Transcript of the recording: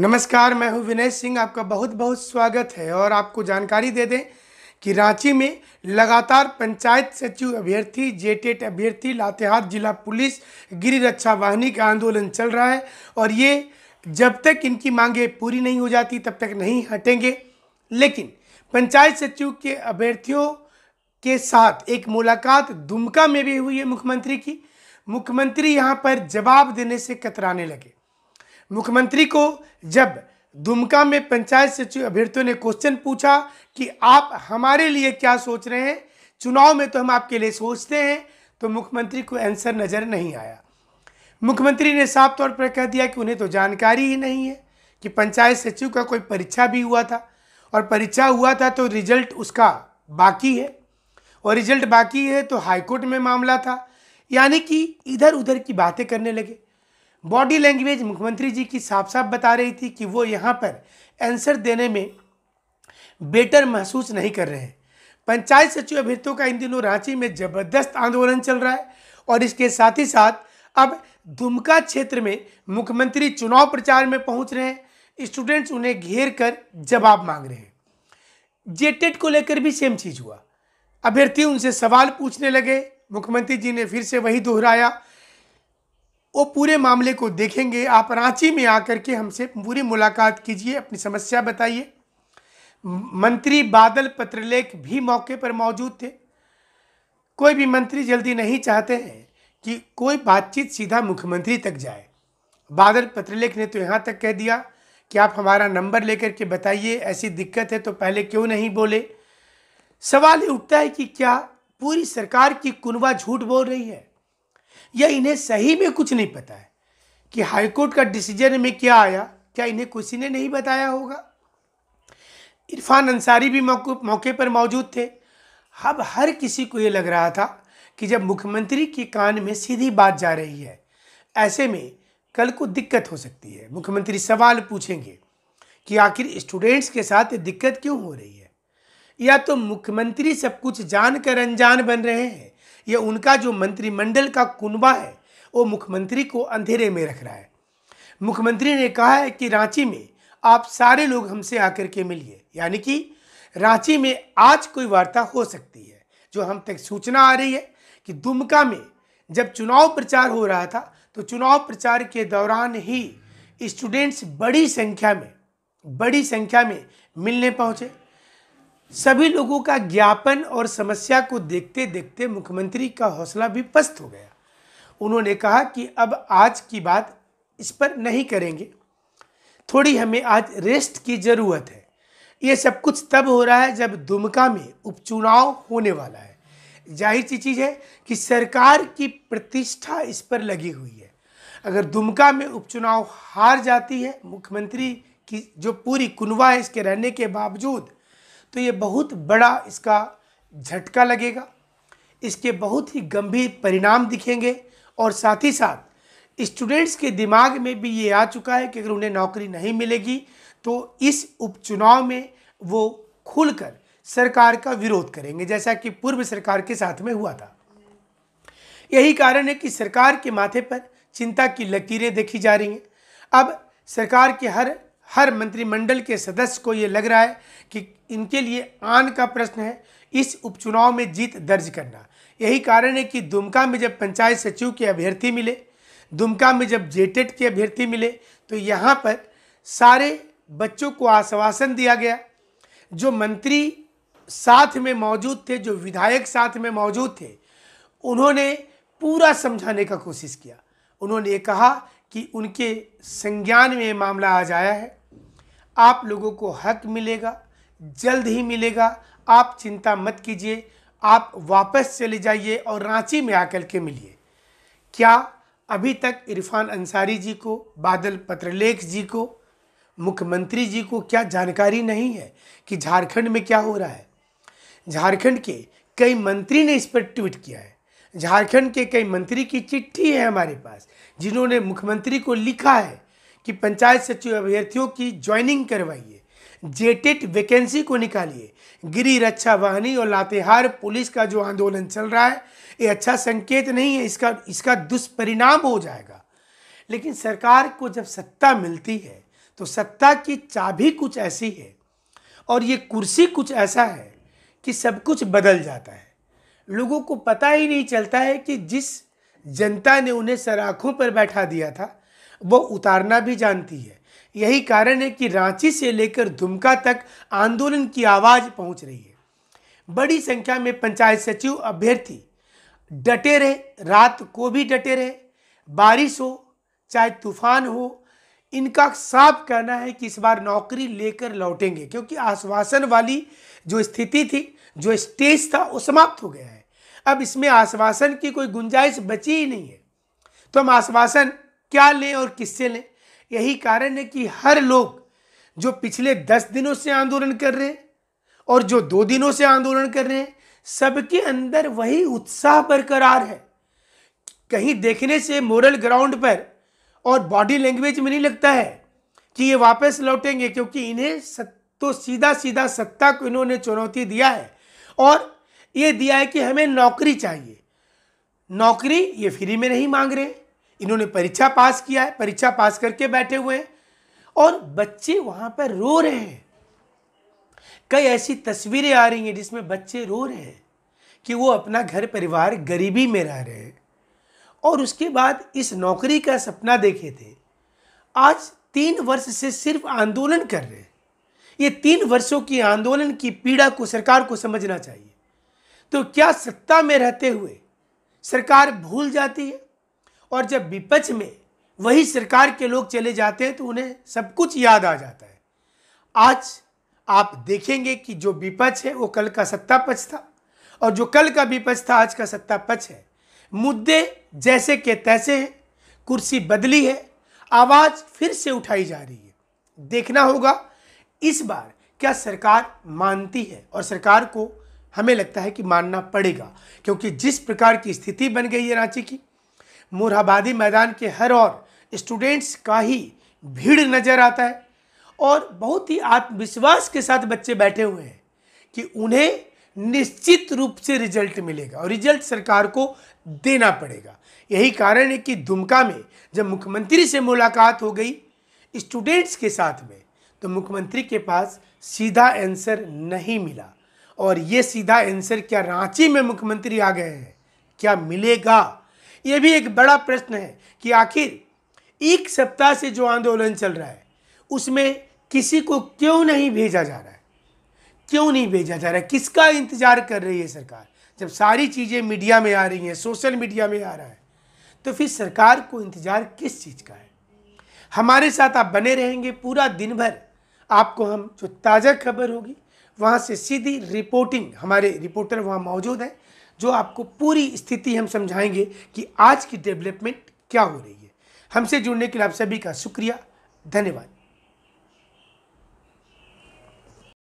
नमस्कार मैं हूं विनय सिंह आपका बहुत बहुत स्वागत है और आपको जानकारी दे दें कि रांची में लगातार पंचायत सचिव अभ्यर्थी जेटेट अभ्यर्थी लातेहार जिला पुलिस गिरी रक्षा वाहिनी का आंदोलन चल रहा है और ये जब तक इनकी मांगे पूरी नहीं हो जाती तब तक नहीं हटेंगे लेकिन पंचायत सचिव के अभ्यर्थियों के साथ एक मुलाकात दुमका में भी हुई है मुख्यमंत्री की मुख्यमंत्री यहाँ पर जवाब देने से कतराने लगे मुख्यमंत्री को जब दुमका में पंचायत सचिव अभ्यर्थियों ने क्वेश्चन पूछा कि आप हमारे लिए क्या सोच रहे हैं चुनाव में तो हम आपके लिए सोचते हैं तो मुख्यमंत्री को आंसर नज़र नहीं आया मुख्यमंत्री ने साफ तौर पर कह दिया कि उन्हें तो जानकारी ही नहीं है कि पंचायत सचिव का कोई परीक्षा भी हुआ था और परीक्षा हुआ था तो रिजल्ट उसका बाकी है और रिजल्ट बाकी है तो हाईकोर्ट में मामला था यानी कि इधर उधर की बातें करने लगे बॉडी लैंग्वेज मुख्यमंत्री जी की साफ साफ बता रही थी कि वो यहाँ पर आंसर देने में बेटर महसूस नहीं कर रहे हैं पंचायत सचिव अभ्यर्थियों का इन दिनों रांची में जबरदस्त आंदोलन चल रहा है और इसके साथ ही साथ अब दुमका क्षेत्र में मुख्यमंत्री चुनाव प्रचार में पहुंच रहे हैं स्टूडेंट्स उन्हें घेर कर जवाब मांग रहे हैं जेटेट को लेकर भी सेम चीज़ हुआ अभ्यर्थी उनसे सवाल पूछने लगे मुख्यमंत्री जी ने फिर से वही दोहराया वो पूरे मामले को देखेंगे आप रांची में आकर के हमसे पूरी मुलाकात कीजिए अपनी समस्या बताइए मंत्री बादल पत्रलेख भी मौके पर मौजूद थे कोई भी मंत्री जल्दी नहीं चाहते हैं कि कोई बातचीत सीधा मुख्यमंत्री तक जाए बादल पत्रलेख ने तो यहाँ तक कह दिया कि आप हमारा नंबर लेकर के बताइए ऐसी दिक्कत है तो पहले क्यों नहीं बोले सवाल ये उठता है कि क्या पूरी सरकार की कुनवा झूठ बोल रही है या इन्हें सही में कुछ नहीं पता है कि हाईकोर्ट का डिसीजन में क्या आया क्या इन्हें किसी ने नहीं बताया होगा इरफान अंसारी भी मौके पर मौजूद थे अब हर किसी को ये लग रहा था कि जब मुख्यमंत्री के कान में सीधी बात जा रही है ऐसे में कल को दिक्कत हो सकती है मुख्यमंत्री सवाल पूछेंगे कि आखिर स्टूडेंट्स के साथ दिक्कत क्यों हो रही है या तो मुख्यमंत्री सब कुछ जानकर अनजान बन रहे हैं या उनका जो मंत्रिमंडल का कुनबा है वो मुख्यमंत्री को अंधेरे में रख रहा है मुख्यमंत्री ने कहा है कि रांची में आप सारे लोग हमसे आकर के मिलिए यानी कि रांची में आज कोई वार्ता हो सकती है जो हम तक सूचना आ रही है कि दुमका में जब चुनाव प्रचार हो रहा था तो चुनाव प्रचार के दौरान ही स्टूडेंट्स बड़ी संख्या में बड़ी संख्या में मिलने पहुंचे सभी लोगों का ज्ञापन और समस्या को देखते देखते मुख्यमंत्री का हौसला भी पस्त हो गया उन्होंने कहा कि अब आज की बात इस पर नहीं करेंगे थोड़ी हमें आज रेस्ट की ज़रूरत है ये सब कुछ तब हो रहा है जब दुमका में उपचुनाव होने वाला है जाहिर सी चीज़ है कि सरकार की प्रतिष्ठा इस पर लगी हुई है अगर दुमका में उपचुनाव हार जाती है मुख्यमंत्री की जो पूरी कुनवा है इसके रहने के बावजूद तो ये बहुत बड़ा इसका झटका लगेगा इसके बहुत ही गंभीर परिणाम दिखेंगे और साथ ही साथ स्टूडेंट्स के दिमाग में भी ये आ चुका है कि अगर उन्हें नौकरी नहीं मिलेगी तो इस उपचुनाव में वो खुलकर सरकार का विरोध करेंगे जैसा कि पूर्व सरकार के साथ में हुआ था यही कारण है कि सरकार के माथे पर चिंता की लकीरें देखी जा रही हैं अब सरकार के हर हर मंत्रिमंडल के सदस्य को ये लग रहा है कि इनके लिए आन का प्रश्न है इस उपचुनाव में जीत दर्ज करना यही कारण है कि दुमका में जब पंचायत सचिव के अभ्यर्थी मिले दुमका में जब जेटेट के अभ्यर्थी मिले तो यहाँ पर सारे बच्चों को आश्वासन दिया गया जो मंत्री साथ में मौजूद थे जो विधायक साथ में मौजूद थे उन्होंने पूरा समझाने का कोशिश किया उन्होंने कहा कि उनके संज्ञान में मामला आ जाया है आप लोगों को हक मिलेगा जल्द ही मिलेगा आप चिंता मत कीजिए आप वापस चले जाइए और रांची में आकर के मिलिए क्या अभी तक इरफान अंसारी जी को बादल पत्रलेख जी को मुख्यमंत्री जी को क्या जानकारी नहीं है कि झारखंड में क्या हो रहा है झारखंड के कई मंत्री ने इस पर ट्वीट किया है झारखंड के कई मंत्री की चिट्ठी है हमारे पास जिन्होंने मुख्यमंत्री को लिखा है कि पंचायत सचिव अभ्यर्थियों की ज्वाइनिंग करवाइए जेटेट वैकेंसी को निकालिए गिरी रक्षा वाहनी और लातेहार पुलिस का जो आंदोलन चल रहा है ये अच्छा संकेत नहीं है इसका इसका दुष्परिणाम हो जाएगा लेकिन सरकार को जब सत्ता मिलती है तो सत्ता की चाबी कुछ ऐसी है और ये कुर्सी कुछ ऐसा है कि सब कुछ बदल जाता है लोगों को पता ही नहीं चलता है कि जिस जनता ने उन्हें सराखों पर बैठा दिया था वो उतारना भी जानती है यही कारण है कि रांची से लेकर दुमका तक आंदोलन की आवाज़ पहुंच रही है बड़ी संख्या में पंचायत सचिव अभ्यर्थी डटे रहे रात को भी डटे रहे बारिश हो चाहे तूफान हो इनका साफ कहना है कि इस बार नौकरी लेकर लौटेंगे क्योंकि आश्वासन वाली जो स्थिति थी जो स्टेज था वो समाप्त हो गया है अब इसमें आश्वासन की कोई गुंजाइश बची ही नहीं है तो हम आश्वासन क्या लें और किससे लें यही कारण है कि हर लोग जो पिछले दस दिनों से आंदोलन कर रहे हैं और जो दो दिनों से आंदोलन कर रहे हैं सबके अंदर वही उत्साह बरकरार है कहीं देखने से मोरल ग्राउंड पर और बॉडी लैंग्वेज में नहीं लगता है कि ये वापस लौटेंगे क्योंकि इन्हें तो सीधा सीधा सत्ता को इन्होंने चुनौती दिया है और ये दिया है कि हमें नौकरी चाहिए नौकरी ये फ्री में नहीं मांग रहे इन्होंने परीक्षा पास किया है परीक्षा पास करके बैठे हुए हैं और बच्चे वहाँ पर रो रहे हैं कई ऐसी तस्वीरें आ रही हैं जिसमें बच्चे रो रहे हैं कि वो अपना घर परिवार गरीबी में रह रहे हैं और उसके बाद इस नौकरी का सपना देखे थे आज तीन वर्ष से सिर्फ आंदोलन कर रहे हैं ये तीन वर्षों की आंदोलन की पीड़ा को सरकार को समझना चाहिए तो क्या सत्ता में रहते हुए सरकार भूल जाती है और जब विपक्ष में वही सरकार के लोग चले जाते हैं तो उन्हें सब कुछ याद आ जाता है आज आप देखेंगे कि जो विपक्ष है वो कल का सत्ता पक्ष था और जो कल का विपक्ष था आज का सत्ता पक्ष है मुद्दे जैसे के तैसे हैं कुर्सी बदली है आवाज़ फिर से उठाई जा रही है देखना होगा इस बार क्या सरकार मानती है और सरकार को हमें लगता है कि मानना पड़ेगा क्योंकि जिस प्रकार की स्थिति बन गई है रांची की मुरहाबादी मैदान के हर और स्टूडेंट्स का ही भीड़ नज़र आता है और बहुत ही आत्मविश्वास के साथ बच्चे बैठे हुए हैं कि उन्हें निश्चित रूप से रिजल्ट मिलेगा और रिजल्ट सरकार को देना पड़ेगा यही कारण है कि दुमका में जब मुख्यमंत्री से मुलाकात हो गई स्टूडेंट्स के साथ में तो मुख्यमंत्री के पास सीधा आंसर नहीं मिला और ये सीधा आंसर क्या रांची में मुख्यमंत्री आ गए हैं क्या मिलेगा ये भी एक बड़ा प्रश्न है कि आखिर एक सप्ताह से जो आंदोलन चल रहा है उसमें किसी को क्यों नहीं भेजा जा रहा है क्यों नहीं भेजा जा रहा है किसका इंतज़ार कर रही है सरकार जब सारी चीज़ें मीडिया में आ रही हैं सोशल मीडिया में आ रहा है तो फिर सरकार को इंतज़ार किस चीज़ का है हमारे साथ आप बने रहेंगे पूरा दिन भर आपको हम जो ताज़ा खबर होगी वहाँ से सीधी रिपोर्टिंग हमारे रिपोर्टर वहाँ मौजूद हैं जो आपको पूरी स्थिति हम समझाएंगे कि आज की डेवलपमेंट क्या हो रही है हमसे जुड़ने के लिए आप सभी का शुक्रिया धन्यवाद